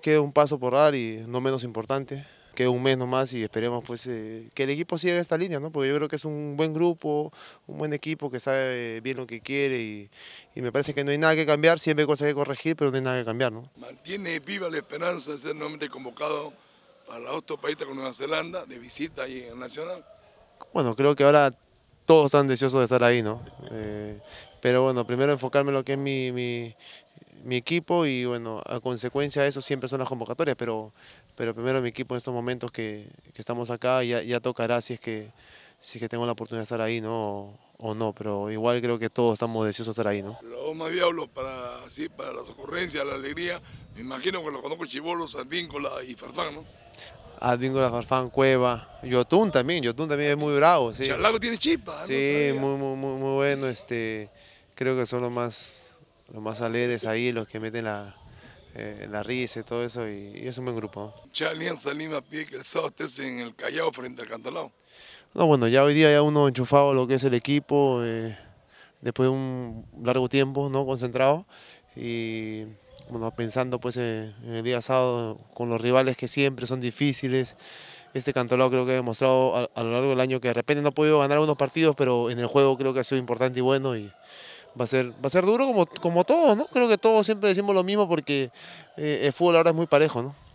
queda un paso por dar y no menos importante. Queda un mes nomás y esperemos pues, eh, que el equipo siga esta línea, ¿no? porque yo creo que es un buen grupo, un buen equipo que sabe eh, bien lo que quiere y, me parece que no hay nada que cambiar, siempre hay cosas que corregir, pero no hay nada que cambiar. ¿no? Mantiene viva la esperanza de ser nuevamente convocado para la autopaita con Nueva Zelanda de visita ahí en Nacional. Bueno, creo que ahora todos están deseosos de estar ahí, ¿no? Eh, pero bueno, primero enfocarme en lo que es mi, mi equipo y bueno, a consecuencia de eso siempre son las convocatorias, pero, pero primero mi equipo en estos momentos que, estamos acá ya, ya, tocará si es que, si que tengo la oportunidad de estar ahí, ¿no? O, no, pero igual creo que todos estamos deseosos de estar ahí, ¿no? más diablos para, para las ocurrencias, la alegría, me imagino que los conozco Chibolos, Advíncola y Farfán, ¿no? Advíncola, Farfán, Cueva, Yotun también, Yotun también es muy bravo, sí. Chalago tiene chispa, Sí, muy, muy, muy, bueno, este, creo que son los más los más alegres ahí, los que meten la, eh, la risa y todo eso, y, es un buen grupo. ¿Qué alianza Lima pide que el sábado estés en el Callao frente al Cantalao? No, bueno, ya hoy día ya uno enchufado lo que es el equipo, eh, después de un largo tiempo, ¿no? Concentrado, y bueno, pensando pues en, el día sábado con los rivales que siempre son difíciles, este Cantolao creo que ha demostrado a, a, lo largo del año que de repente no ha podido ganar algunos partidos, pero en el juego creo que ha sido importante y bueno y va a ser, va a ser duro como, como todo, ¿no? Creo que todos siempre decimos lo mismo porque eh, el fútbol ahora es muy parejo, ¿no?